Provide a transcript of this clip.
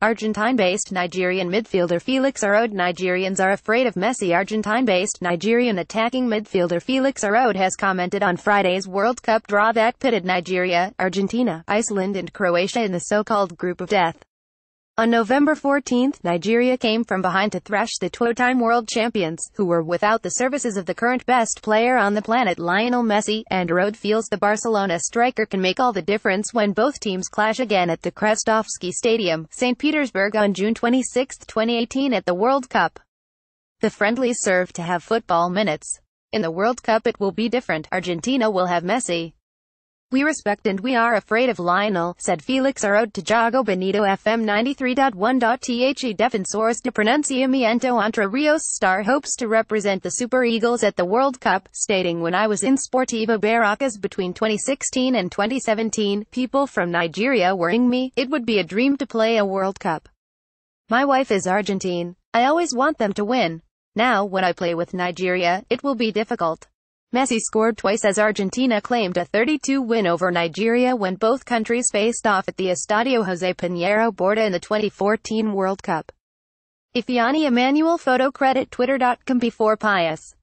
Argentine-based Nigerian midfielder Felix Arod Nigerians are afraid of Messi Argentine-based Nigerian attacking midfielder Felix Arod has commented on Friday's World Cup draw that pitted Nigeria, Argentina, Iceland and Croatia in the so-called Group of Death. On November 14, Nigeria came from behind to thrash the two-time world champions, who were without the services of the current best player on the planet Lionel Messi, and Road feels the Barcelona striker can make all the difference when both teams clash again at the Krestovsky Stadium, St. Petersburg on June 26, 2018 at the World Cup. The friendlies serve to have football minutes. In the World Cup it will be different, Argentina will have Messi, we respect and we are afraid of Lionel, said Felix Arod to Jago Benito FM 93.1.The Defensores de Pronunciamiento Entre Rios star hopes to represent the Super Eagles at the World Cup, stating when I was in Sportiva Barracas between 2016 and 2017, people from Nigeria were in me, it would be a dream to play a World Cup. My wife is Argentine. I always want them to win. Now when I play with Nigeria, it will be difficult. Messi scored twice as Argentina claimed a 32 win over Nigeria when both countries faced off at the Estadio José Pinheiro Borda in the 2014 World Cup. Ifiani Emmanuel. Photo Credit Twitter.com Before Pius